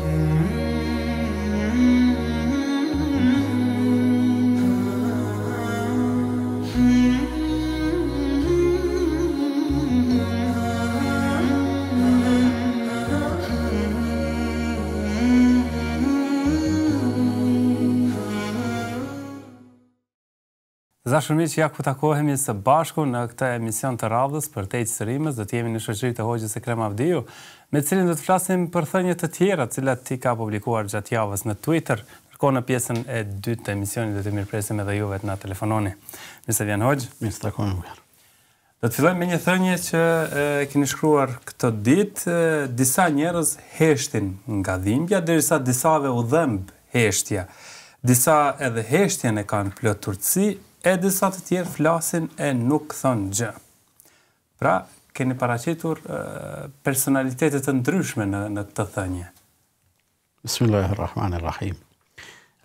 Mm-hmm. Dashur që ja ku takohemi së bashku në këtë emision të radhës për të ecë rrimës, do të jemi në shoqëri të hoqës e Krem me cilin do të flasim për thënjët të tjera, të cilat ti ka publikuar gjatë javës në Twitter. nërko në pjesën e dytë të emisionit do të mirpresim edhe juve na telefononi. Mirë se vjen hoqë. Mirë të takohemi më herë. Do të fillojnë me një thënie që e, keni shkruar këtë ditë, disa njerëz heshtin nga dhimbja derisa disave u dhëmb heshtja. Disa edhe heshtjen e kanë plot e disa të tjerë flasin e nuk thonë gjë. Pra, keni paracitur personalitetet të ndryshme në, në të thënje. Bismillahirrahmanirrahim.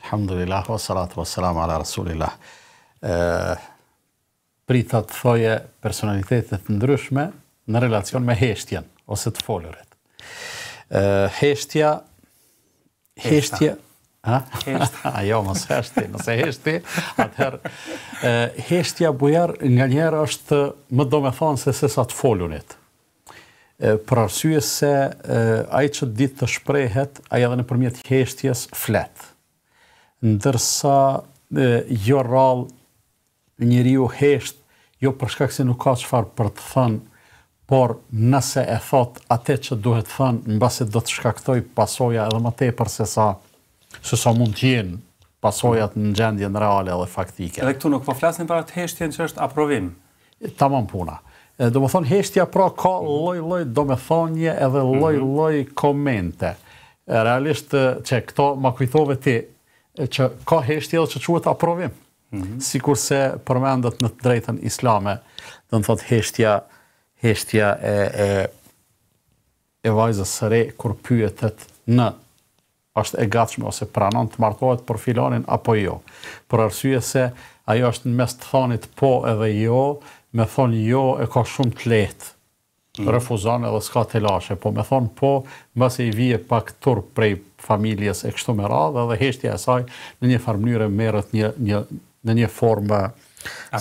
Alhamdulillah, wa salatu wa salam ala rasulillah. Prita të thoje personalitetet të ndryshme në relacion me heshtjen, ose të folëret. Heshtja, heshtja, Ajo, mos heshti, nëse heshti, atëherë, heshtja bujar nga njerë është më do me thonë se se sa të folunit. Për arsye se ai që ditë të shprehet, ai edhe në përmjet heshtjes flet. Ndërsa jo rral njëri u hesht, jo përshkak se nuk ka qëfar për të thënë, por nëse e thot atë që duhet thënë, në base do të shkaktoj pasoja edhe më tepër se sa se sa mund të jenë pasojat në gjendjen reale dhe faktike. Edhe këtu nuk po flasim para të heshtjen që është aprovim. Tamam puna. Do më thonë heshtja pra ka loj loj do me thonje edhe mhm. loj loj komente. Realisht që këto më kujtove ti që ka heshtje dhe që quët aprovim. Mhm. Si kurse përmendet në drejten islame dhe në thotë heshtja heshtja e e vajzës sëre kur pyetet në është e gatshme ose pranon të martohet për filanin apo jo. Për arsye se ajo është në mes të thanit po edhe jo, me thonë jo e ka shumë të letë, mm. Refuzon edhe s'ka të lashe, po me thonë po, mëse i vije pak tur prej familjes e kështu me radhe dhe heshtja e saj në një një merët në një formë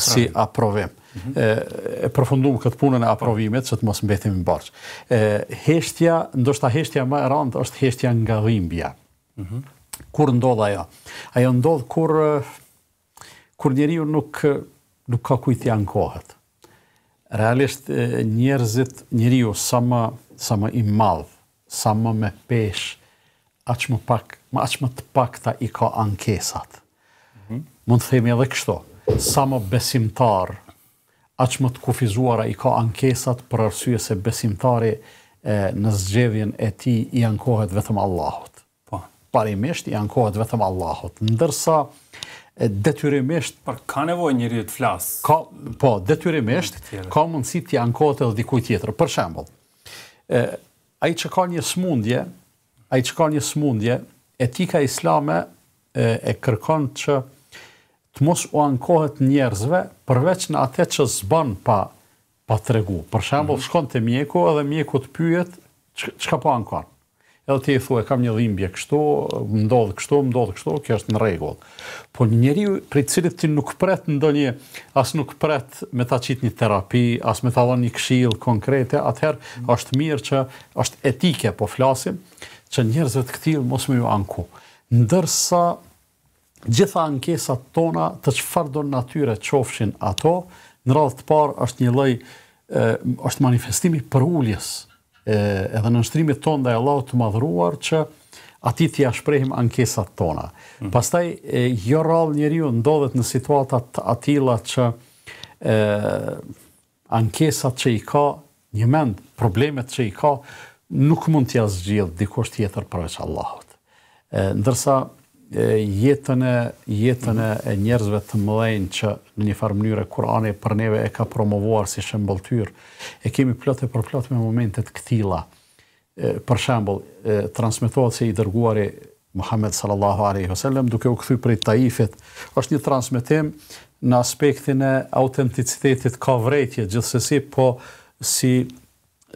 si aprovim. Mhm. E përfundum këtë punën e aprovimit, që të mos mbetim më bërqë. Heshtja, ndoshta heshtja më e randë, është heshtja nga dhimbja. Kur ndodh ajo? Ajo ndodh kur kur njeriu nuk nuk ka kujtë i ankohet. Realisht njerëzit, njeriu sa më sa më i madhë, sa më me pesh, aq më pak, më aq më të pakta i ka ankesat. Mund të themi edhe kështu, sa më besimtar, aq më të kufizuara i ka ankesat për arsye se besimtari në zgjevjen e ti i ankohet vetëm Allahut parimisht janë kohët vetëm Allahot, ndërsa detyrimisht... Por ka nevoj njëri të flasë? Po, detyrimisht, ka mundësi të janë kohët edhe dikuj tjetër. Për shembol, a i që ka një smundje, a i që ka një smundje, etika islame e kërkon që të mos u ankohet njerëzve përveç në atë që zban pa pa tregu. Për shembull, mhm. shkon te mjeku edhe mjeku të pyet çka po ankon edhe ti e thua, kam një dhimbje kështu, më ndodhë kështu, më ndodhë kështu, kjo është në regullë. Po njeri prej cilit ti nuk pret në do një, as nuk pret me ta qitë një terapi, as me ta dhe një këshilë konkrete, atëherë është mirë që është etike, po flasim, që njerëzve të këtilë mos me ju anku. Ndërsa gjitha ankesat tona të që do natyre qofshin ato, në radhë të parë është një lëj, është manifestimi për ulljes, edhe në nështrimit ton dhe Allah të madhruar që ati t'ja shprejim ankesat tona. Mm. Pastaj jo rral njeriu ndodhet në situatat atila që ankesat që i ka një mend, problemet që i ka, nuk mund t'ja zgjid dikosht t'jetër përveç Allahot. Ndërsa jetën e jetën e njerëzve të mëdhenj që në një farë mënyrë Kurani për neve e ka promovuar si shembulltyr. E kemi plot e përplot me momente të kthilla. Për shembull, transmetohet se i dërguari Muhammed sallallahu alaihi wasallam duke u kthyr prej Taifit, është një transmetim në aspektin e autenticitetit ka vërejtje gjithsesi, po si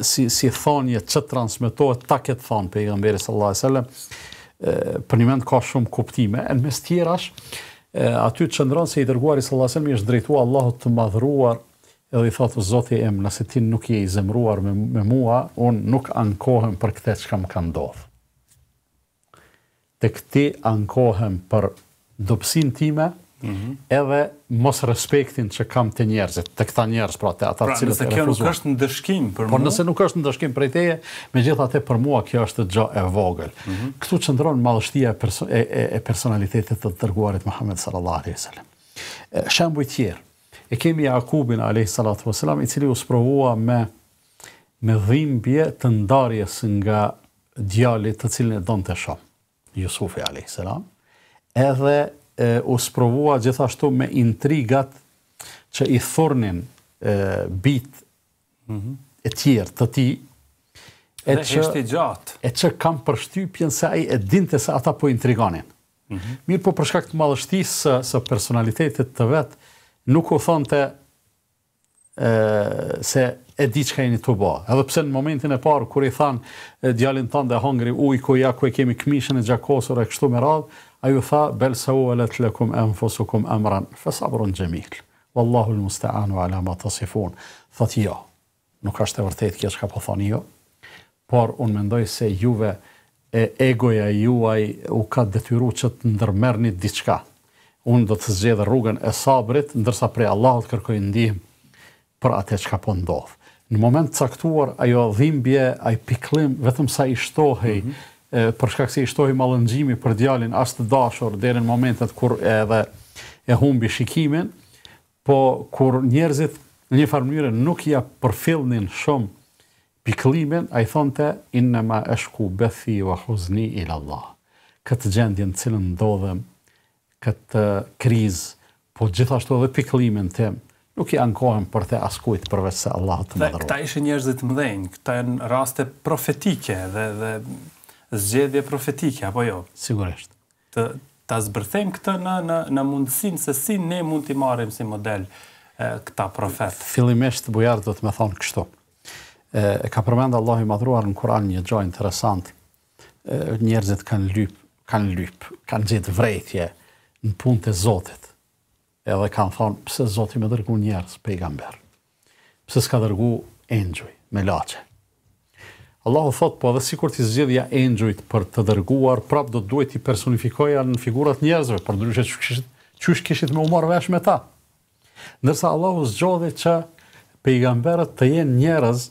si si thonje që transmetohet ta ket thon pejgamberi sallallahu alaihi wasallam për një mend ka shumë kuptime, në mes tjerash, aty të qëndronë se i dërguar i sallasen mi është drejtua Allahot të madhruar, edhe i thotë, zote e nëse ti nuk je i zemruar me, me mua, unë nuk ankohem për këte që kam ka ndodhë. Të këti ankohem për dopsin time, edhe mos respektin që kam të njerëzit, të këta njerëz, pra të ata pra, cilët e refuzuar. Pra, nëse kjo nuk është në dëshkim për mua? Por nëse nuk është në dëshkim për e teje, me gjithë atë për mua kjo është gjo e vogël. Mhm. Këtu qëndronë madhështia e, e, personalitetit të dërguarit Muhammed Sallallari Shambu i tjerë, e kemi Jakubin a.s. i cili u sprovua me, me dhimbje të ndarjes nga djali të cilin e donë të shumë, Jusufi Alehi edhe e, u sprovua gjithashtu me intrigat që i thornin e, bit e tjerë të ti. E dhe gjatë. E që kam përshtypjen se aji e dinte se ata po intriganin. Mm-hmm. Mirë po përshka këtë madhështi se së personalitetit të vetë, nuk u thonë të se e di që ka e një të ba. Edhe pse në momentin e parë, kër i thanë djalin të ndë e hongri, uj, ku ja, ku e kemi këmishën e gjakosur e kështu me radhë, a ju tha, bel se u alet lëkum e mfosu kum emran, fe sabron gjemil, vallahu lë muste anu ala ma të sifun, thët jo, nuk ashtë e vërtet kje që ka po thani jo, por unë mendoj se juve e egoja juaj u ka detyru që të ndërmerni diçka, unë do të zxedhe rrugën e sabrit, ndërsa prej Allah të kërkoj ndihm për atë e që ka po ndodhë. Në moment caktuar, ajo dhimbje, ajo piklim, vetëm sa i shtohi, mm -hmm për shkak se i shtoi mallëngjimi për djalin as të dashur deri në momentet kur edhe e humbi shikimin, po kur njerëzit në një farë mënyrë nuk ia ja përfillnin shumë pikëllimin, ai thonte inna ma ashku bathi wa huzni ila Allah. Këtë gjendje në cilën ndodhem këtë kriz, po gjithashtu edhe pikëllimin tim nuk i ankohen për të askujt përveç se Allah të më dhërë. Këta ishe njerëzit më dhejnë, këta janë raste profetike dhe, dhe zgjedhje profetike apo jo? Sigurisht. Të ta zbërthejmë këtë në në në mundësinë se si ne mund t'i marrim si model e, këta profet. Fillimisht Bujar do të më thonë kështu. E, e ka përmend Allahu i madhruar në Kur'an një gjë interesante. Njerëzit kanë lyp, kanë lyp, kanë gjetë vrejtje në punë të Zotit. Edhe kanë thonë, pëse Zotit me dërgu njerëz, pejgamber? Pëse s'ka dërgu engjëj me lache? Allahu thot po edhe sikur ti zgjidhja engjujt për të dërguar, prap do duhet ti personifikoja në figura të njerëzve, por ndryshe që kishit çu kishit më vesh me ta. Ndërsa Allahu zgjodhi që pejgamberët të jenë njerëz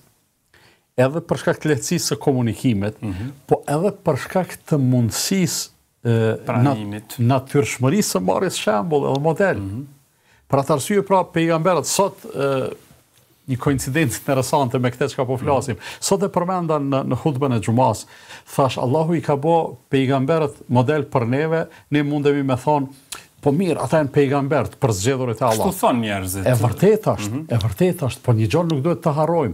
edhe për shkak të lehtësisë së komunikimit, mm -hmm. po edhe për shkak të mundësisë pranimit natyrshmërisë së marrjes shembull edhe model. Mm -hmm. Për atë arsye pra pejgamberët sot një koincidencë interesante me këtë që ka po flasim. Mm. Sot e përmenda në, në hutbën e gjumas, thash Allahu i ka bo pejgamberët model për neve, ne mundemi me thonë, po mirë, ata janë pejgambert për zgjedhurit e Allah. Kështu thonë njerëzit. E vërtet është, mm -hmm. e vërtet është, po një gjonë nuk duhet të harrojm.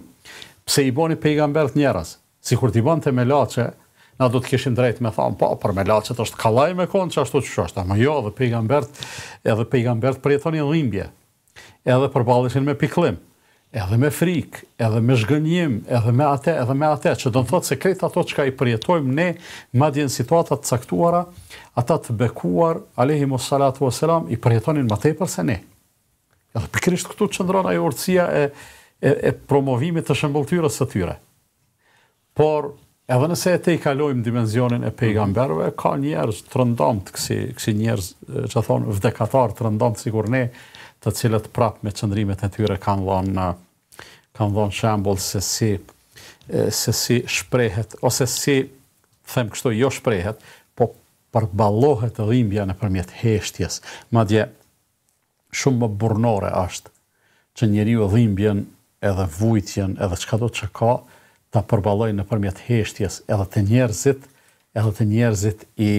Pse i boni pejgambert njerëz? Si kur t'i bënë të me lache, na do të kishim drejt me thon, po, për me lachet është kalaj me konë ashtu është, ama jo, dhe pejgambert, edhe pejgambert përjetoni thoni limbje, edhe për me piklim edhe me frikë, edhe me zhgënjim, edhe me atë, edhe me atë, që do të thotë se krejt ato çka i përjetojmë ne, madje në situata të caktuara, ata të bekuar alayhi wassalatu wassalam i përjetonin më tepër se ne. Edhe për krishtë këtu çndron ajo urësia e e, e promovimit të shëmbulltyrës së tyre. Por edhe nëse e te i kalojmë dimenzionin e pejgamberve, ka njerëz të rëndom të kësi, kësi njerëz që thonë vdekatar të rëndom të sigur ne, të cilët prap me qëndrimet e tyre kanë dhonë kanë dhënë shambull se si se si shprehet ose si them kështu jo shprehet po përballohet dhimbja nëpërmjet heshtjes madje shumë më burnore është që njeriu dhimbjen edhe vujtjen edhe çka do të çka ta përballojë nëpërmjet heshtjes edhe të njerëzit edhe të njerëzit i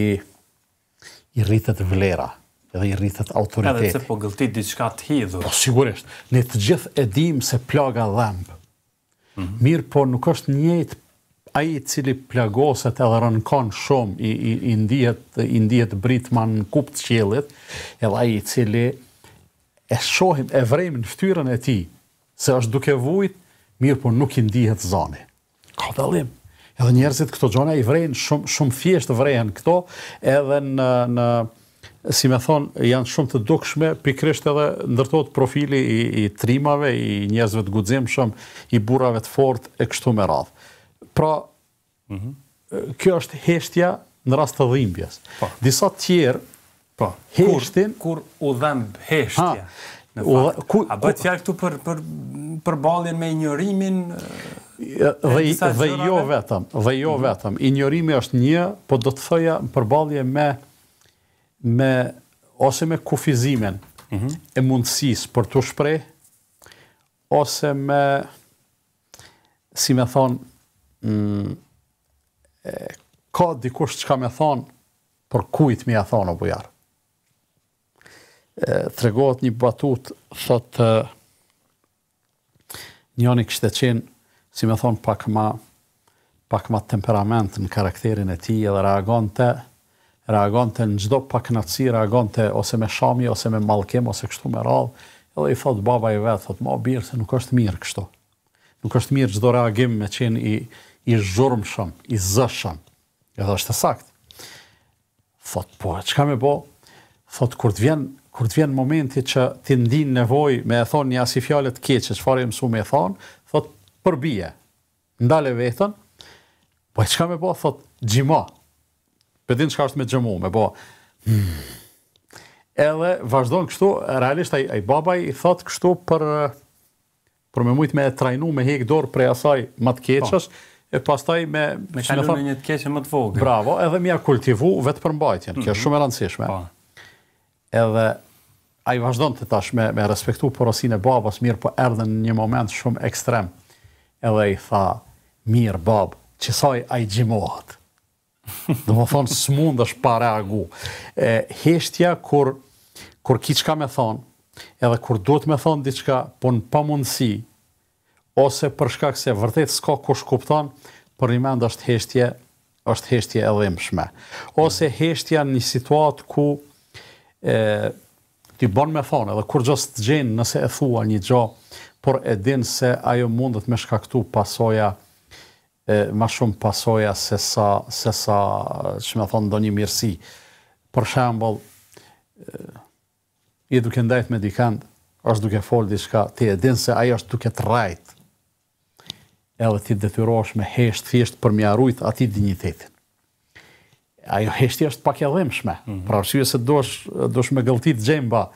i rritet vlera edhe i rritët autoriteti. Edhe se po gëlltit diçka të hidhur. Po sigurisht, ne të gjithë e se plaga dhëmb. Mhm. Mirë, po nuk është njëjt ai i cili plagoset edhe rënkon shumë i i i ndihet i ndihet britman kupt qiellit, edhe ai i cili e shohim e vrejmë në fytyrën e tij se është duke vujt, mirë po nuk i ndihet zani. Ka dallim. Edhe njerëzit këto gjona i vrejnë shumë shumë thjesht vrejnë këto edhe në në si me thonë, janë shumë të dukshme, pikrisht edhe ndërtojt profili i trimave, i njerëzve të gudzim shumë, i burave të fort, e kështu me radhë. Pra, mhm. kjo është heshtja në rast të dhimbjes. Po. Disa tjerë, po. heshtin... Kur u dhëmbë heshtja? A bëtë fjallë këtu për balin me njërimin... Dhe jo vetëm, dhe jo mhm. vetëm, i njërimi është një, po do të thëja përbalje me me ose me kufizimin e mundësis për të shprej, ose me, si me thonë, mm, ka dikush që ka me thonë, për kujt me a thonë o bujarë. Të regohet një batut, thotë, një kështë e qenë, si me thonë, pak ma, pak ma temperament në karakterin e ti edhe reagon të, reagon të në gjdo paknatësi, reagon të ose me shami, ose me malkim, ose kështu me radhë, edhe i thotë baba i vetë, thotë ma birë, se nuk është mirë kështu. Nuk është mirë gjdo reagim me qenë i, i zhurmë shumë, i zëshëm. Edhe është sakt. Thotë, po, e qka me bo? Thotë, kur të vjenë kur të vjen momenti që ti ndin nevoj me e thonë një asi fjalë të që farë e mësu me e thonë, thot, përbije, ndale vetën, po e qka me po, thot, gjima, Për din ka është me gjëmu, me bo. Hmm. Edhe, vazhdojnë kështu, realisht, ai baba i thot kështu për për me mujtë me trajnu, me hek dorë prej asaj më të keqës, po. e pastaj me... Me kalu në një të keqën më të vogë. Bravo, edhe mi a kultivu vetë për mbajtjen, kjo mhm. shumë e rëndësishme. Po. Edhe, a i vazhdojnë të tash me respektu porosin e babas, mirë po erdhen në një moment shumë ekstrem. Edhe i tha, mirë bab, qësaj a i Dhe më thonë, së mund është pa reagu. E, heshtja, kur, kur ki qka me thonë, edhe kur duhet me thonë diqka, po në pëmundësi, ose përshka këse vërtet s'ka kush kupton, për një mend është heshtje, është heshtje edhe imshme. Ose heshtja një situatë ku ti bon me thonë, edhe kur gjo së gjenë nëse e thua një gjo, por e din se ajo mundët me shkaktu pasoja e, ma shumë pasoja se sa, se sa që me thonë, do një mirësi. Për shambull, i duke ndajt me dikand, është duke folë shka, ti e din se ajo është duke të rajt, edhe ti detyrosh me heshtë, fjeshtë për mjarujt ati dignitetin. Ajo heshtë i është pak e dhemshme, mm pra se dosh, dosh me gëltit gjemba,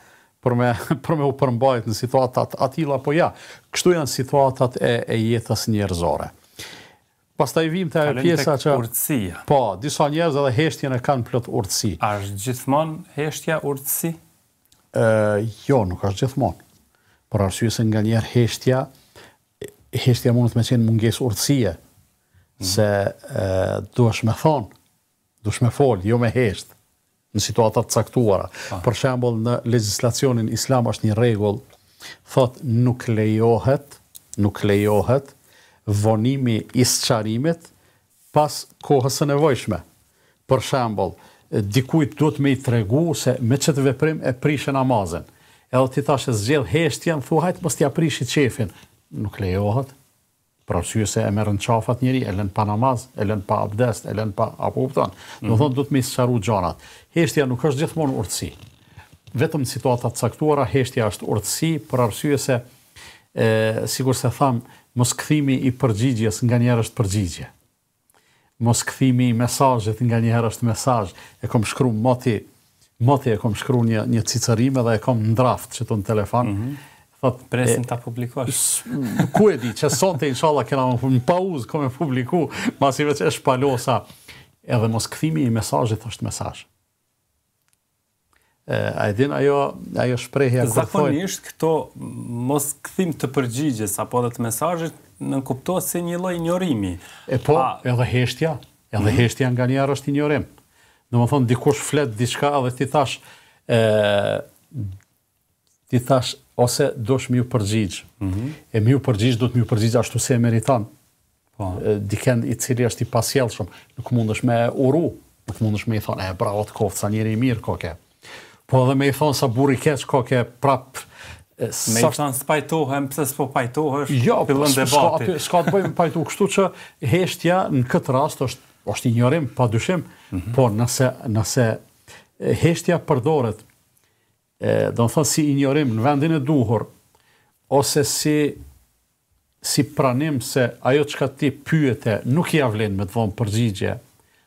Për me, për me u përmbajt në situatat atila, po ja, kështu janë situatat e, e jetës njerëzore. Pastaj vim te e pjesa që urtësia. Po, disa njerëz edhe heshtjen e kanë plot urtësi. A është gjithmonë heshtja urtësi? jo, nuk është gjithmonë. Por arsye se njerë heshtja heshtja mund të më qenë mungesë urtësie. Mhm. Se du është me thon, është me fol, jo me hesht në situata të caktuara. Por Për shembull në legjislacionin islam është një rregull thotë nuk lejohet, nuk lejohet vonimi i sëqarimit pas kohës e nevojshme. Për shambull, dikujt duhet me i tregu se me qëtë veprim e prishë namazën. Edhe ti thashe zgjellë, heshtjen, thu hajtë mos tja prishë i qefin. Nuk lejohet, për syu se e merën qafat njëri, e lën pa namaz, e lën pa abdest, e lën pa apo u pëton. Në mhm. thonë duhet me i sëqaru gjanat. Heshtja nuk është gjithmonë urtësi. Vetëm në situatat saktuara, heshtja është urtësi, për syu se, sigur se thamë, mos këthimi i përgjigjes nga njerë është përgjigje, mos këthimi i mesajët nga njerë është mesajë, e kom shkru moti, moti e kom shkru një, një cicërime dhe e kom në draft që të në telefon, mm -hmm. Thot, ta publikosh. Ku e di, që sot e inshallah këna më publiku, në pauz, e publiku, mas i veç e shpalosa, edhe mos këthimi i mesajët është mesajë. A e din ajo, ajo shprejhja kërfojnë? Zakonisht, këto mos këthim të përgjigjes apo dhe të mesajit në kupto si një loj njërimi. E po, A... edhe heshtja, edhe mm -hmm. heshtja nga njërë është njërim. Në më thonë, dikush flet, diçka, dhe ti thash, e, ti thash, ose dosh mi u përgjigjë. Mm -hmm. E mi përgjigjë, do të mi përgjigjë ashtu se e meritan. Po. Diken i cili është i pasjelë shumë, nuk mund është me uru, nuk mund është me i thonë, e, bravo të koftë, sa njëri i mirë, koke. Po dhe me i thonë sa buri keq, ko ke prap... E, me sa... i thonë s'pajtohem, pëse s'po pajtohesh, jo, pëllën debati. s'ka të bëjmë pajtu, kështu që heshtja në këtë rast është, është i njërim, pa dyshim, mm -hmm. por nëse, nëse heshtja përdoret, e, do në thonë si i njërim në vendin e duhur, ose si si pranim se ajo që ka ti pyete nuk i avlen me të vonë përgjigje,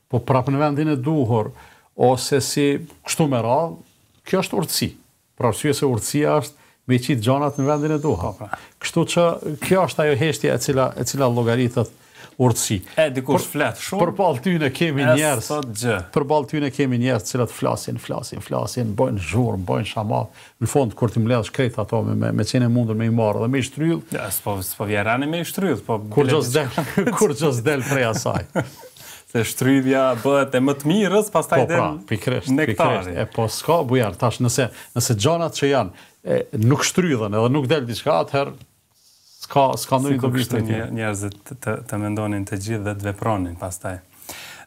po prapë në vendin e duhur, ose si kështu me radhë, Kjo është urtësi. Pra arsye se urtësia është me qitë gjanat në vendin e duha. Po, po. Kështu që kjo është ajo heshtja e cila, e cila logaritët urtësi. E, dikush fletë shumë. Për balë ty në kemi njerës. Për balë ty në kemi njerës cilat flasin, flasin, flasin, bojnë zhurë, bojnë shamat. Në fond, kur ti më ledhë ato me, me, me mundur me i marë dhe me i shtryllë. Ja, s'po vjerani me i shtryllë. Po kur gjës del, del prej asaj. Se shtrydhja bëhet e më të mirës, pas taj dhe nektarë. Po, pra, pikresht, pikresht. Po, s'ka, bujarë, tash, nëse gjanat që janë nuk shtrydhën edhe nuk delë diçka, atëherë, s'ka nuk shtrydhën. Si një, njerëzit të mendonin të gjithë dhe të vepronin, pas taj.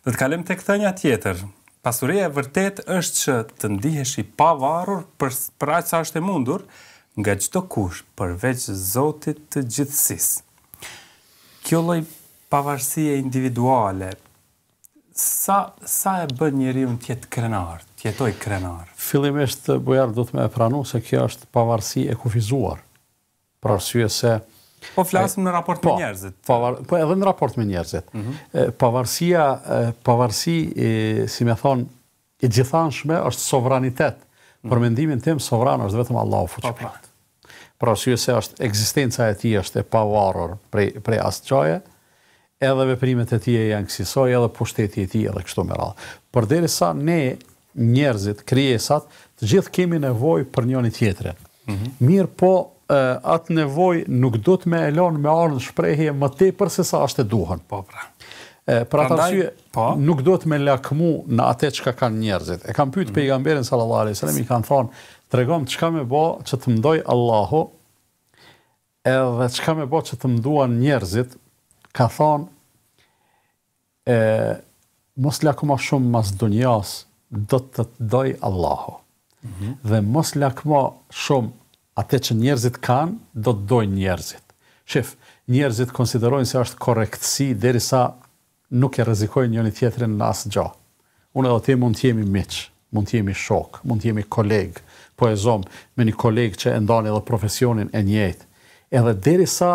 Dhe të kalim të këtë një tjetër. Pasurje e vërtet është që të ndihesh i pavarur për aqë sa është e mundur, nga gjithë të kush, përveç zotit të gjithësis. Kjo loj pavarësie individuale, sa, sa e bën njeriu të jetë krenar, të jetojë krenar. Fillimisht eh, bojar do të më pranu se kjo është pavarësi e kufizuar. Për arsye se po flasim eh, në raport po, me po, njerëzit. Po, po edhe në raport me njerëzit. Mm -hmm. Pavarësia, pavarësi, e, si më thon, e gjithanshme është sovranitet. Mm -hmm. Për mendimin tim sovran është vetëm Allahu fuqi. Pra, pra. arsye se është ekzistenca e tij është e pavarur prej prej asgjëje. Mm -hmm edhe veprimet e tij janë kësaj, edhe pushteti i tij edhe kështu me radhë. derisa ne njerëzit, krijesat, të gjithë kemi nevojë për njëri tjetrin. Mm -hmm. Mirë po atë nevojë nuk do të më elon me ardhmë shprehje më tepër se sa është e duhur. Po pra. Ë për atë arsye po. nuk do të me lakmu në atë çka kanë njerëzit. E kam pyet mm pejgamberin sallallahu alajhi wasallam i kanë thonë, "Tregom çka më bë, që të mndoj Allahu." Edhe çka më bë që të mduan njerëzit, ka thonë e mos lakma shumë mas dunjas, do të të doj Allahu. Mm -hmm. Dhe mos lakma shumë atë që njerëzit kanë, do të doj njerëzit. Shif, njerëzit konsiderojnë se është korektësi derisa sa nuk e rezikojnë një një tjetërin në asë gjo. Unë edhe të mund të jemi miqë, mund të jemi shokë, mund të jemi kolegë, po e zomë me një kolegë që e ndonë edhe profesionin e njëjtë. Edhe derisa... sa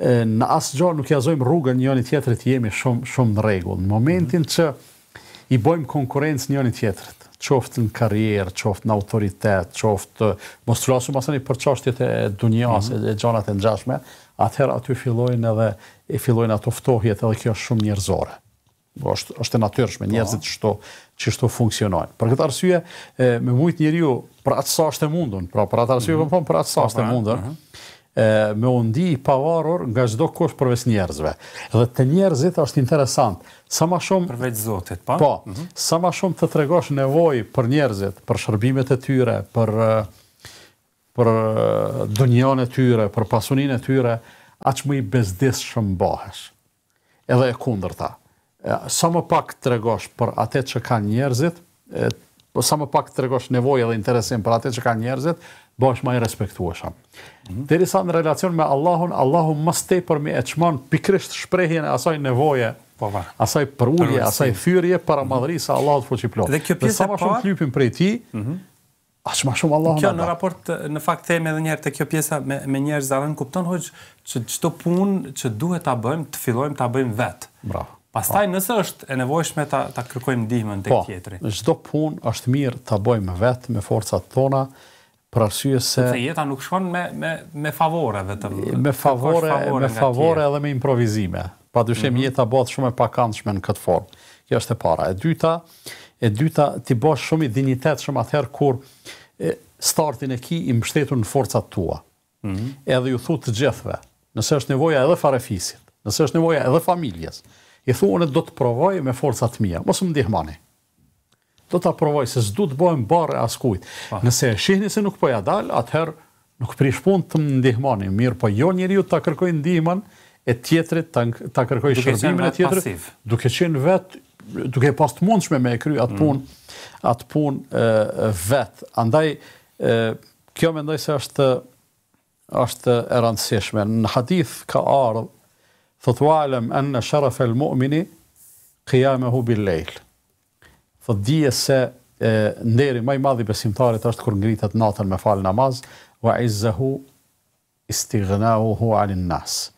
në asë gjo nuk jazojmë rrugën njënit tjetërit jemi shumë, shumë në regullë. Në momentin që i bojmë konkurencë njënit tjetërit, qoftë në karierë, qoftë në autoritet, qoftë, mos të rrasu masën përqashtjet e dunjas, mm -hmm. e gjonat e nxashme, atëherë aty fillojnë edhe, e fillojnë ato ftohjet edhe kjo shumë njerëzore. Bo, është, është e natyrshme, po. njerëzit që shto funksionojnë. Për këtë arsye, me mujtë njëriju, për atësa është e mundun, pra për atë arsye, mhm. po, po, për, atësa është e mundun, mhm e, me undi i pavarur nga gjdo kosh përves njerëzve. Dhe të njerëzit është interesant. Sa ma shumë... Përveç zotit, pa? Po, po mhm. sa ma shumë të tregosh nevoj për njerëzit, për shërbimet e tyre, për, për e tyre, për pasunin e tyre, aqë më i bezdis shumë bahesh. Edhe e kundër ta. Sa më pak të regosh për atet që ka njerëzit, e, po sa më pak të regosh nevojë dhe interesim për atë që ka njerëzit, bësh ma i respektuosha. Mhm. Mm në relacion me Allahun, Allahun mës te për mi e qmon pikrisht shprejhjene e asaj nevoje, po, po. asaj përullje, asaj thyrje, para madhëri mm -hmm. sa fuqiplot. Dhe kjo pjesë e parë... Dhe sa ma shumë klypim e ti, mm -hmm. më shumë da. Kjo në raport në fakt them edhe një herë te kjo pjesa me me njerëz zavën kupton që çdo punë që duhet ta bëjmë, të fillojmë ta bëjmë vet. Pastaj pa. nëse është e nevojshme ta ta kërkojmë ndihmën tek po, tjetri. Po. Çdo punë është mirë ta bëjmë vetë me forcat tona për arsye se sepse jeta nuk shkon me me me favore vetëm me favore, favore me favore edhe me improvisime. Padyshim mm -hmm. jeta bëhet shumë e pakëndshme në këtë formë. Kjo është e para. E dyta, e dyta ti bosh shumë i dinjitetshëm atëherë kur startin e ki i mbështetur në forcat tua. Mm -hmm. Edhe ju thotë të gjithëve, nëse është nevoja edhe farefisit, nëse është nevoja edhe familjes, i thua unë do të provoj me forca të mia, mos më ndihmoni. Do ta provoj se s'do të bëhem barre as kujt. Nëse e shihni se nuk po ja dal, atëherë nuk prish punë të më ndihmoni, mirë po jo njeriu ta kërkoj ndihmën e tjetrit, ta, kërkoj shërbimin e tjetrit, duke qenë vet, duke pas të mundshme me kry atë mm. punë, mm. atë punë e, vet. Andaj e, kjo mendoj se është është e rëndësishme. Në hadith ka ardhur Thot walem anna sharaf al mu'mini qiyamahu bil layl. thot dije se nderi më i madh i besimtarit është kur ngrihet natën me fal namaz, wa izzahu istighnahu an al nas.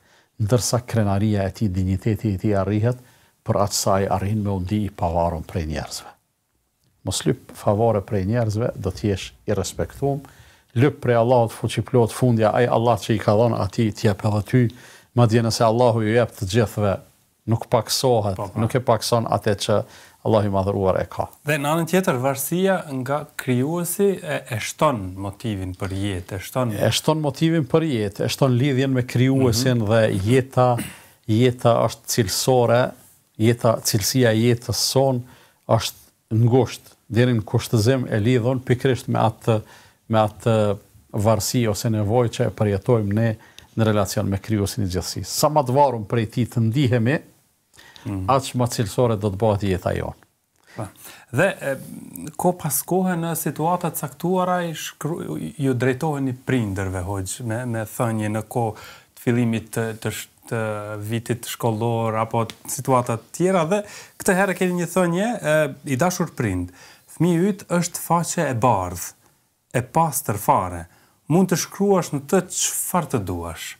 Ndërsa krenaria e tij digniteti i tij arrihet për atë sa i arrin me undi i pavarur prej njerëzve. Mos lyp favore prej njerëzve, do të jesh i respektuar. Lyp prej Allahut fuqiplot fundja ai Allah që i ka dhënë atij ti apo aty. Tjep, ma dje nëse Allahu ju jep të gjithve, nuk paksohet, pa, po, pa. Po. nuk e pakson atë që Allahu i madhëruar e ka. Dhe në anën tjetër, varësia nga kryuësi e eshton motivin për jetë, eshton... Eshton motivin për jetë, eshton lidhjen me kryuësin mm -hmm. dhe jeta, jeta është cilësore, jeta, cilësia jetës son, është në gusht, dherin kushtëzim e lidhon, pikrisht me atë, me atë varësi ose nevoj që e përjetojmë ne, në relacion me kryusin i gjithësi. Sa ma të varum e ti të ndihemi, mm. aqë ma cilësore do të bëhet jetë jonë. Pa. Dhe e, ko pas në situatat saktuara i shkru, ju drejtohen i prinderve me, me thënje në ko të filimit të, të, të vitit shkollor apo situatat tjera dhe këtë herë keni një thënje e, i dashur prind. thmi ytë është faqe e bardhë, e pas tërfare. fare mund të shkruash në të që të duash.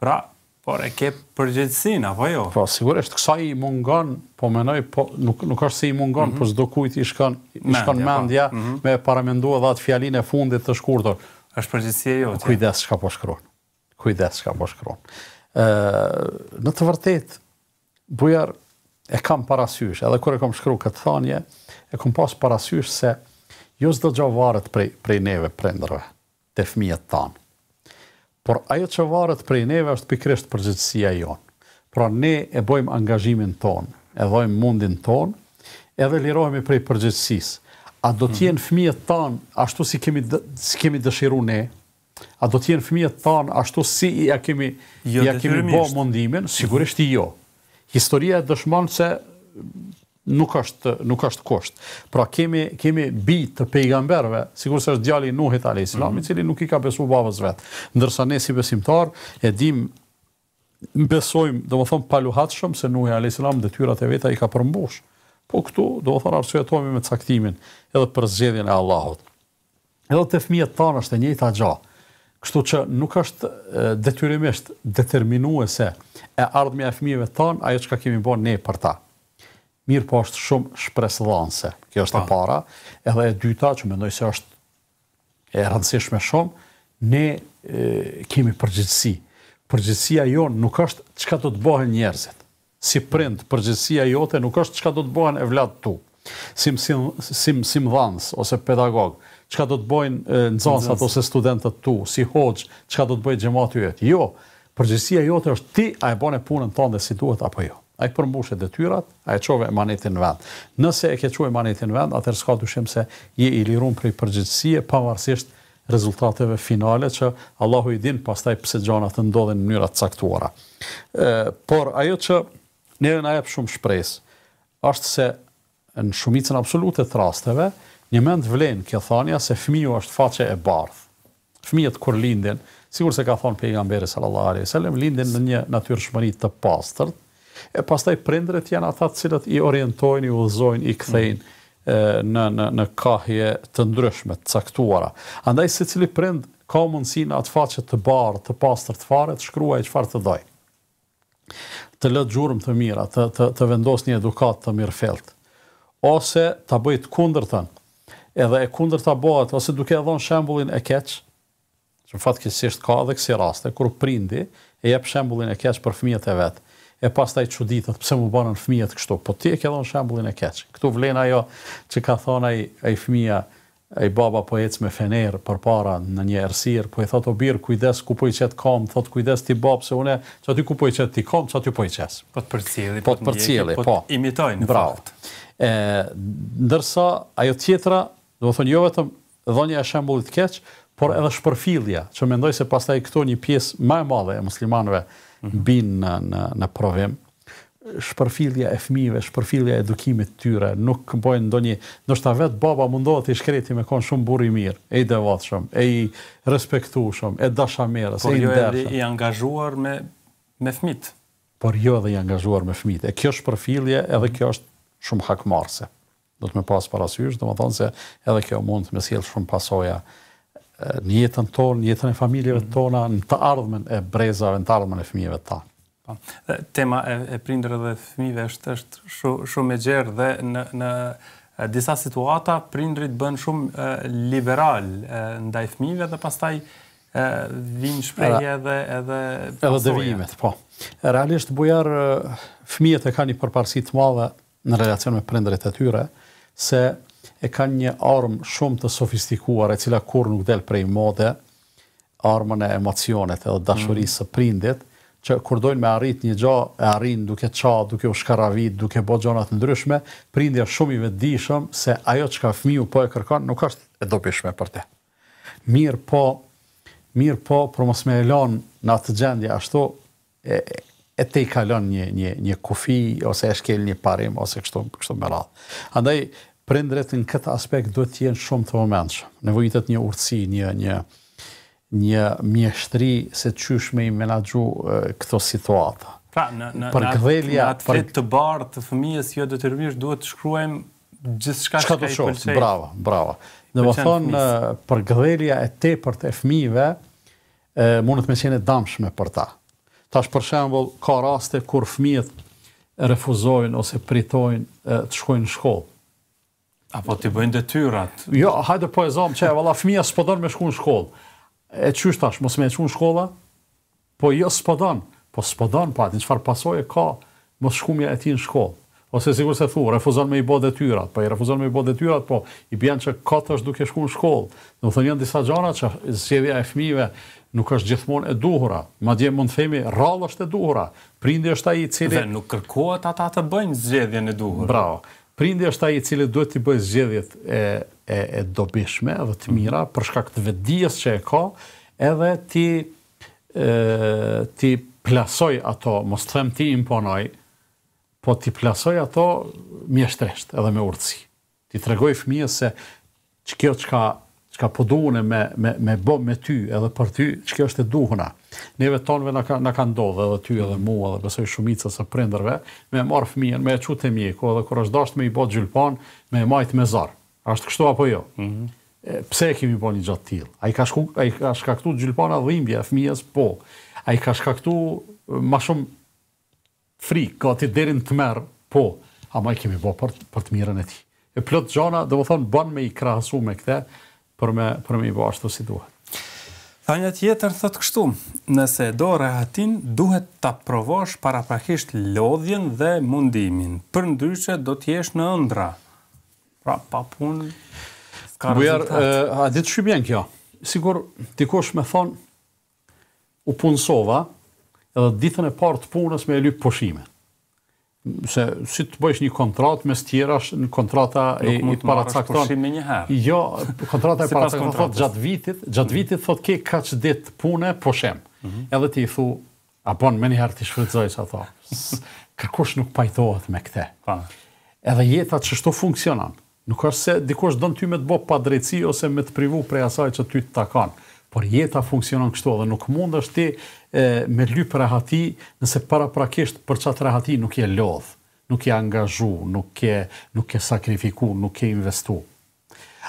Pra, por e ke përgjegjësin apo jo? Po, sigurisht, kësa i mungon, po mënoj, po, nuk është si i mungon, mhm. po s'do kujt i shkon mendja po. mhm. me paramendua dhe atë fjalin e fundit të shkurton. Është përgjithsin e jo. Kujdes, shka po shkruan. Kujdes, shka po shkruan. Në të vërtet, Bujar, e kam parasysh, edhe kër e kam shkru këtë thanje, e kam pas parasysh se jo zdo gjo varet prej, prej neve prendrëve, të fmijet tanë. Por ajo që varet prej neve është pikrisht përgjithësia jonë. Pra ne e bojmë angazhimin tonë, e dojmë mundin tonë, edhe lirohemi prej përgjithësisë. A do të mhm. jenë fëmijët tanë ashtu si kemi si kemi dëshiruar ne? A do të jenë fëmijët tanë ashtu si ja kemi jo, ja kemi bë mundimin? Sigurisht jo. Historia dëshmon se nuk është nuk është kusht. Pra kemi kemi bi të pejgamberëve, sikur se është djali i Nuhit alayhis mm -hmm. i cili nuk i ka besuar babës vet. Ndërsa ne si besimtar e dim besojmë, domethënë pa luhatshëm se Nuhi alayhis detyrat e veta i ka përmbush. Po këtu do të thonë arsye me caktimin edhe për zgjedhjen e Allahut. Edhe te fëmijët tanë është e njëjta gjë. Kështu që nuk është detyrimisht determinuese e ardhmja e fëmijëve tanë ajo çka kemi bën ne për ta mirë po është shumë shpresë Kjo është e po. para. Edhe e dyta që mendoj se është e rëndësishme shumë, ne kemi përgjithësi. Përgjithësia jo nuk është që do të bëhen njerëzit. Si prind, përgjithësia jote nuk është që do të bëhen e vlatë tu. Sim dhans, ose pedagog, që do të të bëhen nëzansat ose studentët tu, si hoqë, që do të të bëhen gjemat jetë. Jo, përgjithësia jote është ti a e bëhen punën tënde si duhet apo jo. A i përmbushet dhe tyrat, a i qove emanetin në vend. Nëse e ke qove emanetin në vend, atër s'ka dushim se je i lirun për i përgjithsie, pavarësisht rezultateve finale që Allahu i din pastaj pse gjanat të ndodhen në mënyra të caktuara. Ë, por ajo që ne na jep shumë shpresë është se në shumicën absolute të rasteve, një mend vlen këtë thanja se fëmiu është faqe e bardh. Fëmijët kur lindin, sigurisht se ka thon pejgamberi sallallahu alaihi wasallam, lindin në një natyrshmëri të pastërt, e pastaj prindret janë ata të cilët i orientojnë, i udhëzojnë, i kthejnë në në në kohje të ndryshme, të caktuara. Andaj secili prind ka mundësinë atë faqe të bardhë, të pastër të fare, të shkruaj çfarë të doj. Të lë gjurmë të mira, të të të vendos një edukat të mirëfillt ose ta bëj të kundërtën. Edhe e kundërta bëhet ose duke dhënë shembullin e keq, që fatkeqësisht ka edhe kësi raste kur prindi e jep shembullin e keq për fëmijët e vet e pas taj që ditët, pëse më banën fëmijët kështu, po ti e këdo në shambullin e keq. Këtu vlena jo që ka ai e fëmija, e baba po ecë me fenerë për para në një ersirë, po e thotë o birë, kujdes ku po i qetë kam, thotë kujdes ti babë, se une që aty ku po i qetë ti kam, që aty po i qesë. Po të për po, po të për po, po të imitojnë në fakt. Ndërsa, ajo tjetra, do thonë jo vetëm dhonja e shembullit keqë, por edhe shpërfillja, që mendoj se pastaj këto një më e madhe e muslimanëve Mhm. bin binë në, në, në provim, shpërfilja e fmive, shpërfilja e edukimit të tyre, nuk bojnë ndonjë, nështë ta vetë baba mundohet të i shkreti me konë shumë buri mirë, e i devatë shumë, e i respektu shumë, e dasha mirë, e i ndershëm. Por jo i angazhuar me, me fmitë. Por jo dhe i angazhuar me fmitë. E kjo shpërfilje edhe kjo është shumë hakmarëse. Do të me pasë parasysh, do më thonë se edhe kjo mund të mesilë shumë pasoja në jetën tonë, në jetën e familjeve mhm. tona, në të ardhmen e brezave, në të ardhmen e fëmijëve ta. Po. Tema e, prindrë prindërve dhe fëmijëve është është shumë shumë e gjerë dhe në në disa situata prindrit bën shumë liberal ndaj fëmijëve dhe pastaj vinë shprehje edhe edhe edhe devijimet, po. Realisht bujar fëmijët e kanë një përparësi të madhe në relacion me prindërit e tyre se e kanë një armë shumë të sofistikuar e cila kur nuk del prej mode, armën e emocionet edhe dashurisë së prindit, që kur dojnë me arrit një gjo, e arrin duke qa, duke u shkaravit, duke bo gjonat ndryshme, prindi është shumë i vedishëm se ajo që ka fmiu po e kërkan nuk është e dopishme për te. Mirë po, mirë po, për mos me elon në atë gjendje ashtu, e, e te i kalon një, një, një kufi, ose e shkel një parim, ose kështu, kështu me Andaj, prindret në këtë aspekt duhet të jenë shumë të vëmendshëm. Nevojitet një urtësi, një një një mjeshtri se çysh me menaxhu këto situata. Pra, në në për gdhelja, për të bardh të fëmijës jo detyrimisht duhet të shkruajmë gjithçka që ka të Bravo, bravo. Në më thonë, për gdhelja e te për të fëmijëve, e, të me qene damshme për ta. Tash për shembull, ka raste kur fëmijët refuzojnë ose pritojnë të shkojnë në shkollë. Apo të bëjnë detyrat? Jo, hajde po e zom, që e valla fëmija së pëdon me shku në shkollë. E qysh tash, mos me e qku në shkolla? Po jo së pëdon. Po së pëdon, pa, po të një qëfar pasoje ka, mos shku mja e ti në shkollë. Ose sigur se thu, refuzon me i bo detyrat. Po i refuzon me i bo detyrat, po i bjen që këtë është duke shku në shkollë. Në thënë janë disa gjana që zxedhja e fëmive nuk është gjithmonë e duhura. Ma dje mund themi, rralë është e duhura. Prindi është ta i cili... Dhe nuk kërkohet ata të bëjnë zxedhjen e duhur. Bravo prindi është ai i cili duhet të bëjë zgjedhjet e e e dobishme dhe të mira mhm. për shkak të vetdijes që e ka, edhe ti e, ti plasoj ato, mos them ti imponoj, po ti plasoj ato mjeshtresht edhe me urtësi. Ti tregoj fëmijës se që kjo që ka, po duhen me, me, me bo me ty edhe për ty, që kjo është e duhuna. Neve tonëve në ka, ka ndodhe edhe ty edhe mua dhe besoj shumica së prinderve, me marë fëmijën, me e e mjeku edhe kër është dashtë me i bot gjylpan, me e majtë me zarë. Ashtë kështu apo jo? Mhm. pse e kemi bon i gjatë tilë? A i ka, shku, a i ka shkaktu fëmijës po. A i ka shkaktu ma shumë frikë, ka ti derin të merë, po. A ma i kemi bo për, të mirën e ti. E plët gjana, dhe më thonë, ban me i krahësu me këte, për me, për me i të si duhet. Tha një tjetër, thot kështu, nëse do rehatin, duhet të provosh para prakisht lodhjen dhe mundimin. Për ndryshe, do t'jesh në ëndra. Pra, pa pun, s'ka Bujar, rezultat. Bujar, a ditë shqybjen kjo? Sigur, t'i kosh me thonë, u punësova, edhe ditën e partë punës me e lypë pëshimet se si të bësh një kontrat mes tjera, në kontrata e, i të paracakton. Nuk mund të Jo, kontrata e si paracakton thot gjatë vitit, gjatë mhm. vitit thot ke ka që ditë pune, po shem. Mhm. Edhe ti i thu, a bon, me njëherë të shfrytëzoj, sa tha. Kërkush nuk pajtohet me këte. Po. Edhe jeta që shto funksionan. Nuk është se dikush dënë ty me të bo pa drejtësi ose me të privu prej asaj që ty të kanë. Por jeta funksionan kështu edhe nuk mund është ti me lyp rahati, nëse para prakisht për çat rahati nuk je lodhë, nuk je angazhu, nuk je, nuk je sakrifiku, nuk je investu.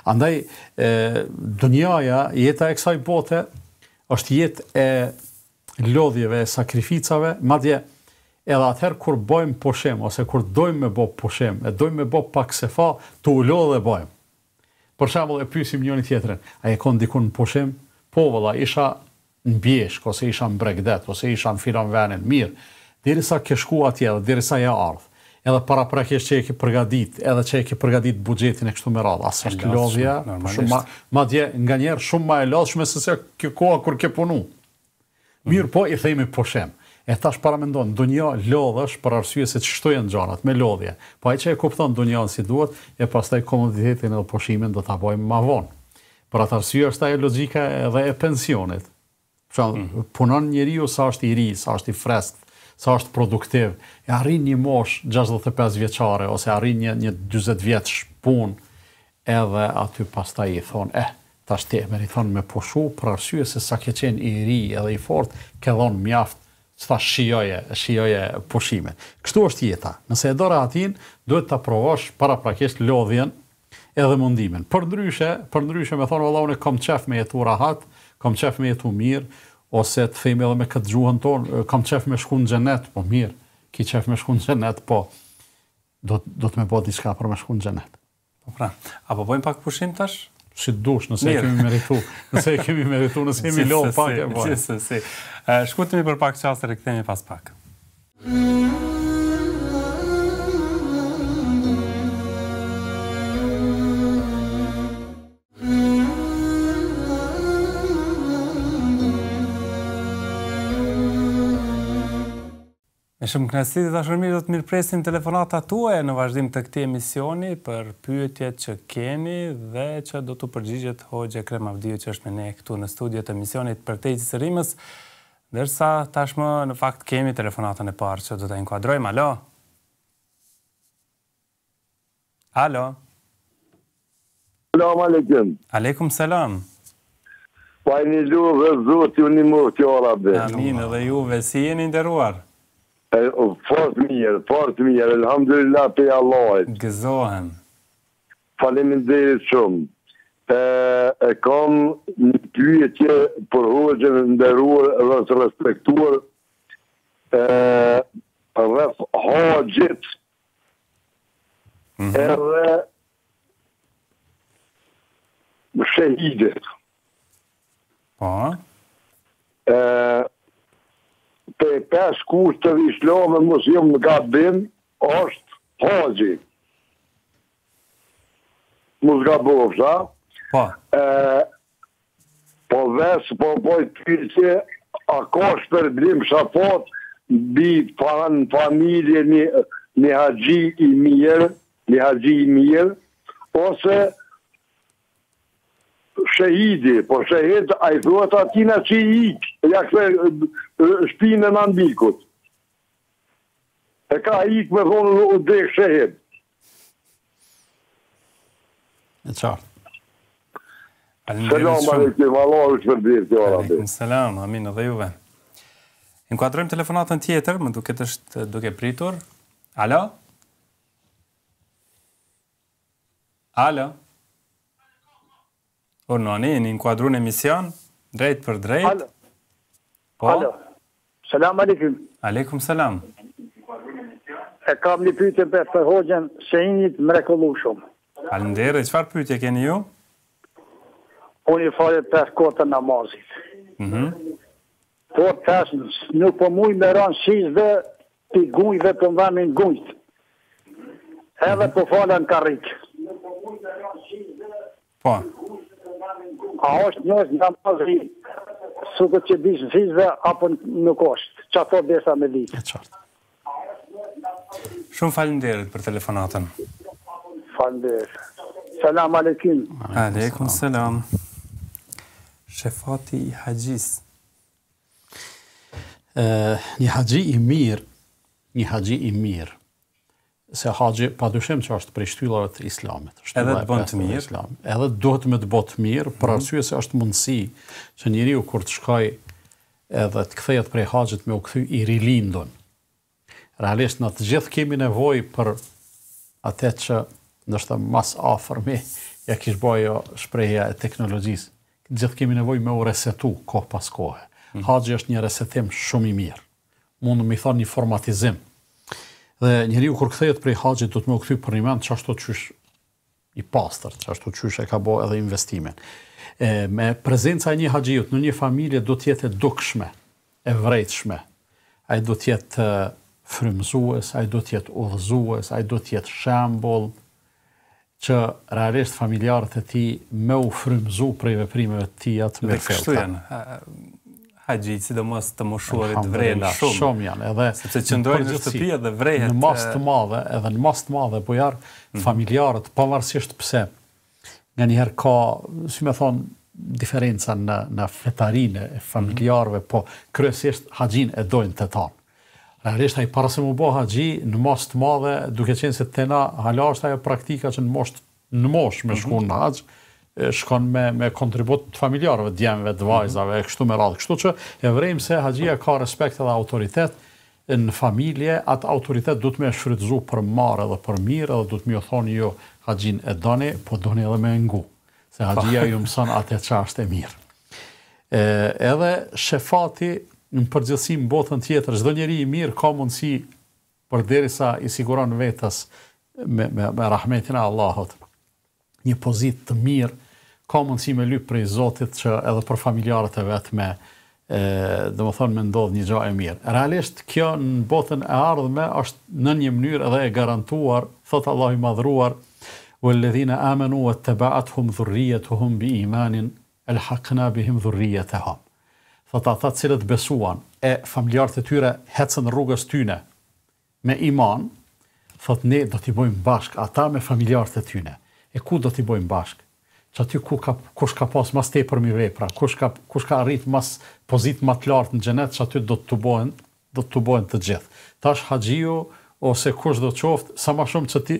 Andaj, dënjaja, jeta e kësaj bote, është jetë e lodhjeve, e sakrificave, madje, edhe atëherë kur bojmë pushim, ose kur dojmë me bo pushim, e dojmë me bo pak se fa, të u lodhë dhe bojmë. Për shemë dhe pysim njëni i tjetërën, a e kondikun në pushim? Po, vëlla, isha në bjesh, ose isha në bregdet, ose isha në filan venin, mirë, diri sa ke shku atje dhe diri sa ardhë, edhe para prakisht që e ke përgadit, edhe që e ke përgadit bugjetin e kështu me radhë, asë është lodhja, shumë ma, dje, nga njerë shumë ma e lodhë, shumë e se kjo koha kur ke punu. Mhm. Mirë po, i thejmë i poshem. E tash para me ndonë, dunja lodhë është për arsye se që shtu e në gjanat, me lodhje. Po e që e kuptonë dunja si duhet, e pas taj komoditetin edhe poshimin dhe të ma vonë. Për atë arsye është taj logika edhe e pensionit. Që mm -hmm. punon njëri ju sa është i ri, sa është i freskët, sa është produktiv, e arrin një mosh 65 vjeqare, ose arrin një, një 20 vjetë shpun, edhe aty pasta i thonë, eh, ta shte, me i thonë me poshu, për arsye se sa ke qenë i ri edhe i fort, ke dhonë mjaftë, së ta shioje, shioje pushime. Kështu është jeta. Nëse e dora atin, duhet të provosh para prakisht lodhjen edhe mundimin. Për ndryshe, për ndryshe me thonë, vëllohu në kom qef me jetu rahat, kom qef me jetu mirë, ose të themi edhe me këtë gjuhën tonë, kam qef me shku në gjenet, po mirë, ki qef me shku në gjenet, po do, do të me bo diska për me shku në gjenet. Po pra, apo bojmë pak pushim tash? Si të dush, nëse e kemi meritu, nëse e kemi meritu, nëse e kemi lo, pak e bojmë. Qësë, si. për pak qasë, rektemi pas pak. Mm. Në shumë kënësi dhe mirë, do të mirë presim telefonata tue në vazhdim të këti emisioni për pyetjet që keni dhe që do të përgjigjet Hoxha Kremavdiu që është me ne këtu në studio të emisionit për te i qësërimës. Dërsa tashmë në fakt kemi telefonatën e parë që do të inkuadrojmë. Alo? Alo? Salam alekum. Alekum salam. Pa po, e një luë dhe zotë ju një muë që ora dhe. Amin dhe juve, si jeni ndërruar? Amin. Fartë mirë, fartë mirë, Elhamdulillah për Allahit. Gëzohem. Falem në shumë. E, e kam një pyje që përhojgjën në ndërruar dhe së respektuar e, dhe të Mm -hmm. E dhe shëhidit. Pa? E pe 5 kusht të vishlove mos jëmë në gabin, është haqji. Mos gabur, sa? Po. E, po ves, po poj të a ka shpërblim shafot, bi fan, familje një, një haqji i mirë, një haqji i mirë, ose shëhidi, po shëhid, a i thua të atina që i ikë, e ja këtë shpinë në nëndikët. E ka ikë me thonë në u dhe shëhid. E të qafë. Selam, alëke, valohë është dhe të orë atë. Selam, aminë dhe juve. Në kuadrojmë telefonatën tjetër, më duke të duke pritur. Alo? Alo? Alo? Por në anë, në inkuadru në emision, drejt për drejt. Halo. Po? Halo. Salam alikum. Alikum salam. E kam një pyte për për hoxën se init mrekullu shumë. Alëndere, qëfar pyte keni ju? Unë i fare për kota namazit. Mm -hmm. Por tash nuk po muj me ranë shizë dhe pi gujtë dhe të mdhemi në gujtë. Edhe mm -hmm. po falen karikë. Nuk po muj me ranë shizë dhe pi gujtë dhe të mdhemi në gujtë a është një është një pas rinë, që bishë vizë apo nuk është, që ato besa me ditë. E qartë. Shumë falim për telefonatën. Falim derit. Salam alekin. Alekum salam. Shefati i haqjis. Eh, një haqji i mirë, një haqji i mirë, se haxhi pa dyshim që është prej shtyllave të islamit. Është edhe të bëndë të mirë. Islam. Edhe duhet me të bëndë të mirë, për mhm. arsye se është mundësi që njëri u kur të shkaj edhe të kthehet prej haxhit me u kthy i rilindur. Realisht në të gjithë kemi nevoj për atë që nështë mas afer me ja bëjë bëjo shpreja e teknologjisë. Të gjithë kemi nevoj me u resetu kohë pas kohë. Mm. Haxhi është një resetim shumë i mirë. Mund me i thonë një formatizim Dhe njeriu kur kthehet prej haxhit do të më kthy për një mend çfarë të qysh i pastër, çasto çysh qysh e ka bë edhe investimin. E, me prezenca e një haxhiut në një familje do të jetë e dukshme, e vërejtshme. Ai do të jetë frymëzues, ai do të jetë udhëzues, ai do të jetë shembull që realisht familjarët e ti me u frymëzu prej veprimeve të tijat me felta. Dhe janë, haxhi, sidomos të moshuarit vrena. Shumë, shumë janë, edhe sepse qëndrojnë në shtëpi edhe vrehet në mas të madhe, edhe në mas të madhe po jar mm. familjarët pavarësisht pse. Nga njëherë ka, si me thonë, diferenca në, në fetarine e mhm. familjarëve, po kryesisht haxhin e dojnë të tanë. Realisht, ai parëse më bo haxhi, në mas të madhe, duke qenë se të tena, hala është ajo praktika që në mosht, në mosh me mhm. shku në haqë, shkon me, me kontribut të familjarëve, djemëve, dëvajzave, e mhm. kështu me radhë. Kështu që e vrejmë se haqia ka respekt edhe autoritet në familje, atë autoritet du të me shfrytëzu për marë edhe për mirë edhe du të me o thonë jo haqin e doni, po doni edhe me ngu, se haqia ju mëson atë që është e mirë. edhe shefati në përgjithsim botën tjetër, zdo njeri i mirë ka mundësi për deri sa i siguron vetës me, me, rahmetin e Allahot, një pozit të mirë ka mundësi me lypë prej Zotit që edhe për familjarët e vetë me, dhe më thonë, me ndodhë një gja e mirë. Realisht, kjo në botën e ardhme është në një mënyrë edhe e garantuar, thotë Allah i madhruar, u e ledhina amenu e të baat hum dhurrijet hum bi imanin, el haqna bi him dhurrijet e hum. Thotë ata cilët besuan e familjarët e tyre hecën rrugës tyne me iman, thotë ne do t'i bojmë bashkë ata me familjarët e tyne. E ku do t'i bojmë bashkë? që aty ku ka, kush ka pas mas te për mi vepra, kush ka, kush ka arrit mas pozit më të lartë në gjenet, që aty do të të bojnë, do të të bojnë të gjithë. Tash Haxhiu ose kush do të qoftë, sa ma shumë që ti,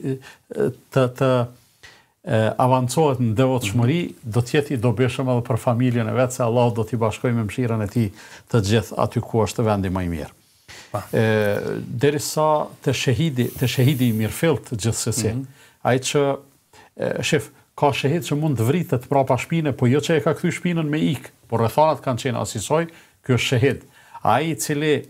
të, të e, avancohet në devot shmëri, do tjeti do bëshëm edhe për familjen e vetë, se Allah do t'i bashkoj me mshiren e ti të gjithë aty ku është vendi më i mirë. Ë derisa deri sa të shahidi, të shahidi i mirëfillt gjithsesi. gjithësësi, mhm. mm -hmm. që, shifë, ka shehet që mund të vritet prapa shpine, po jo që e ka këthy shpinën me ikë, por rëthanat kanë qenë asisoj, kjo është shehet. A i cili e,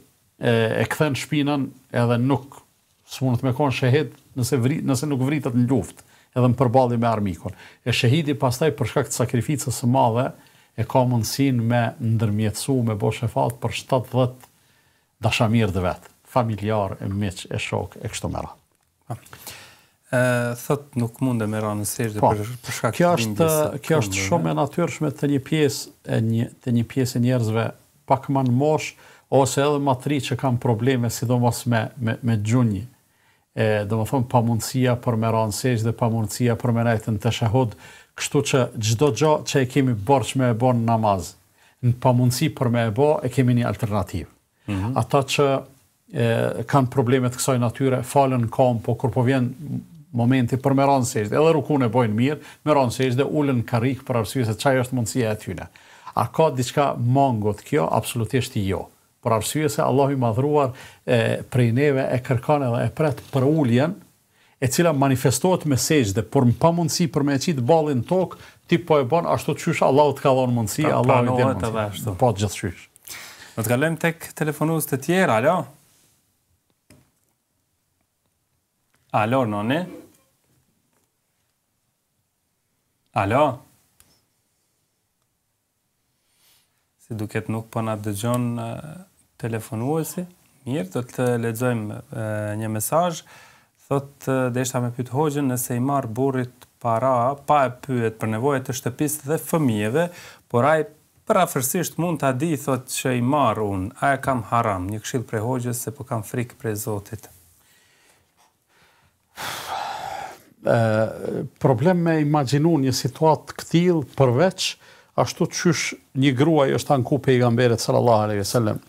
e këthen shpinën edhe nuk, së mundët me konë shehet, nëse, vri, nëse nuk vritet në luft, edhe në përbali me armikon. E shehidi pastaj përshka këtë sakrificës së madhe, e ka mundësin me ndërmjetësu, me bo shefat për 70 dashamirë dhe vetë, familjarë, e miqë, e shokë, e kështë të mëra e, thot nuk mundem e ranë sërë po, për, për shkak kjo është, të Kjo është shumë e natyrshme të një pjesë e një, të një pjesë e njerëzve pak më në mosh, ose edhe më tri që kanë probleme, sidomos me, me, me gjunjë. E, dhe më thonë, pa mundësia për me në sërë dhe pa mundësia për me rajtën të shahud, kështu që gjdo gjo që e kemi borç me e bo në namaz, në pamundësi për me e bo, e kemi një alternativë. Mhm. Ata që kanë problemet kësaj natyre, falën në po kur po vjen momenti për Meron Sejde, edhe rukun e bojnë mirë, Meron Sejde ullën karikë për arsvjës e qaj është mundësia e tyne. A ka diçka mongot kjo? Absolutisht jo. Për arsvjës e Allah i madhruar e, prej neve e kërkan edhe e pret për ulljen, e cila manifestohet me Sejde, por më pa mundësi për me qitë balin tokë, ti po e bon, ashtu të shush, Allah të ka dhonë mundësi, pra, Allah i dhe mundësi, po të gjithë shush. Në të galem tek telefonus të tjera, alo? Alo, në Alo? Si duket nuk po na dëgjon telefonuesi? Mirë, do të lexojmë një mesazh. Thot deshta me pyet hoxhën nëse i marr burrit para pa e pyet për nevojat të shtëpisë dhe fëmijëve, por ai prafërsisht mund ta di thot që i marë unë. a e kam haram, një këshill për hoxhës se po kam frikë për Zotit. problem me imaginu një situatë këtilë përveç, ashtu qysh një gruaj është anku pe i sallallahu aleyhi sallim,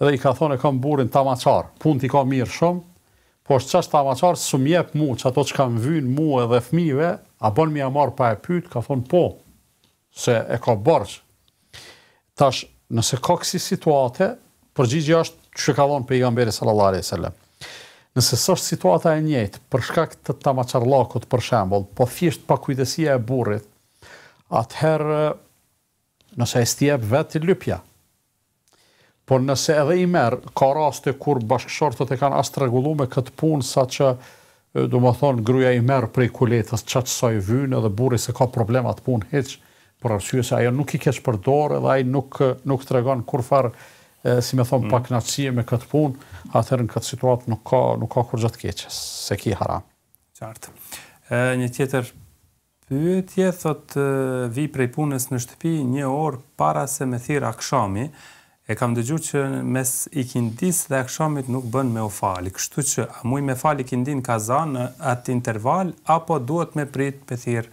edhe i ka thonë e kam burin tamacar, pun t'i ka mirë shumë, po është qashtë tamachar së mjep mu, që ato që kam vyn mu edhe fmive, a bon mi a marrë pa e pytë, ka thonë po, se e ka bërgj. Tash, nëse kësi situate, përgjigja është që ka thonë pe i sallallahu aleyhi sallim, nëse sosh situata e njëjtë për shkak të tamaçarllokut për shembull, po thjesht pa kujdesia e burrit, atëherë nëse e vetë lypja. Por nëse edhe i merr ka raste kur bashkëshortët e kanë as tregulluar me këtë punë saqë do të thonë gruaja i merr prej kuletës çat sa i edhe burri se ka probleme atë punë hiç por arsye se ajo nuk i ka dorë dhe ai nuk nuk tregon kurfar si me thonë mm. pak në me këtë punë, atërë në këtë situatë nuk ka kur gjatë keqës, se ki haram. Qartë. Një tjetër pyëtje, thotë vi prej punës në shtëpi një orë para se me thirë akshami, e kam dëgju që mes i kindis dhe akshamit nuk bën me u fali, kështu që a muj me fali kindin kaza në atë interval, apo duhet me prit me thirë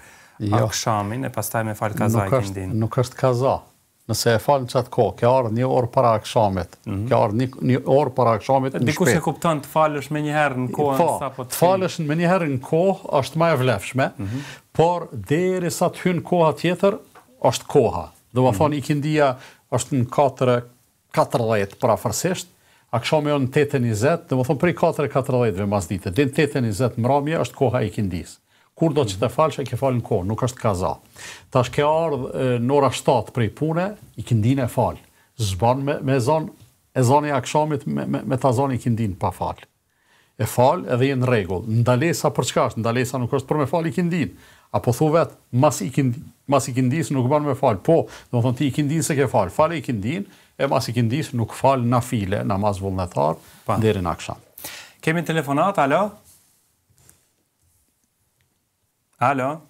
jo. akshamin, e pas taj me fali kaza i kindin. Nuk është kaza, Nëse e falë në qatë kohë, ke ardhë një orë para akshamit, mhm. ke ardhë një orë para akshamit në shpetë. Dikus e kuptan të falësh me një herë në kohë në sa po të Të falësh me një herë në kohë është ma e vlefshme, mhm. por deri sa të hynë koha tjetër, është koha. Dhe më mhm. thonë, i këndia është në 4-14 pra fërsisht, akshami o në 8-20, dhe më thonë, për i 4-14 ve mazdite, dhe në 8-20 mëramje është koha i këndisë kur do që të falë që ke falë në kohë, nuk është kaza. Ta shke ardhë në ora 7 prej pune, i këndin e falë. Zban me, me zon, e zoni akshamit me, me, ta zoni i këndin pa falë. E falë edhe në regullë. Ndalesa për çka është, ndalesa nuk është për me falë i këndin. Apo thu vetë, mas i këndin i këndis nuk banë me falë. Po, do thonë ti i këndin se ke falë. Falë i këndin, e mas i këndis nuk falë na file, na mas vullnetar, deri në aksham. Kemi telefonat, alo? Alo?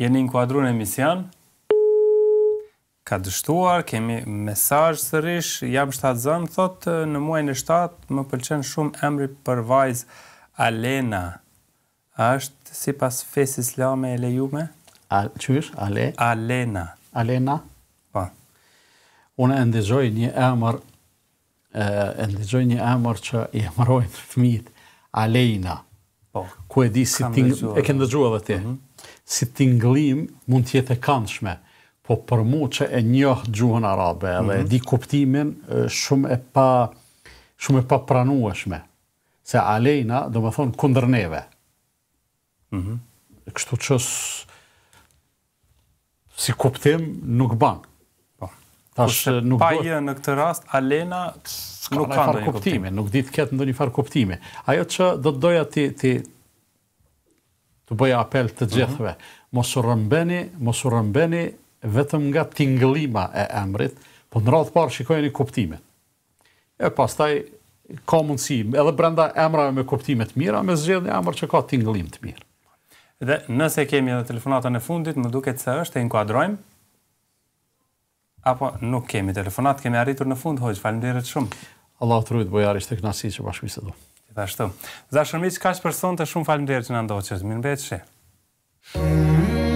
Jeni në kuadru në emision? Ka dështuar, kemi mesaj sërish, jam shtatë zënë, thotë në muaj në shtatë, më pëlqen shumë emri për vajzë Alena. A është si pas fesë islame e lejume? Qysh? Ale? Alena. Alena? Pa. Po. Unë e ndëgjoj një emër, e ndëgjoj një emër që i emërojnë të fmitë. Alejna. Po. Ku e di si ti e ke ndëgjuar edhe ti? Mm -hmm. Si tinglim mund të jetë e këndshme, po për mua që e njoh gjuhën arabe edhe mm -hmm. e mhm. di kuptimin shumë e pa shumë e pa pranueshme. Se Alejna, do më thonë, kundër neve. Mm -hmm. Kështu që si kuptim nuk banë. Po. Tash, nuk pa bërë. në këtë rast, Alena, nuk kanë ndonjë kuptim, nuk di të ketë ndonjë far kuptime. Ajo që do të doja ti ti të bëj apel të gjithëve, uh mhm. -huh. mos u rëmbeni, mos u vetëm nga tingëllima e emrit, po në radhë parë shikojeni kuptimin. E pastaj ka mundësi edhe brenda emrave me kuptime të mira, me zgjedhje një emër që ka tingëllim të mirë. Dhe nëse kemi edhe telefonatën e fundit, më duket se është e inkuadrojmë. Apo nuk kemi telefonat, kemi arritur në fund, hoqë, falim shumë. Allah të rujtë bojarë ishte knasi që bashkëmi se do. Gjitha shtu. Zashërmi që ka që të shumë falim dhe që në ndoqës. që të minë betë që.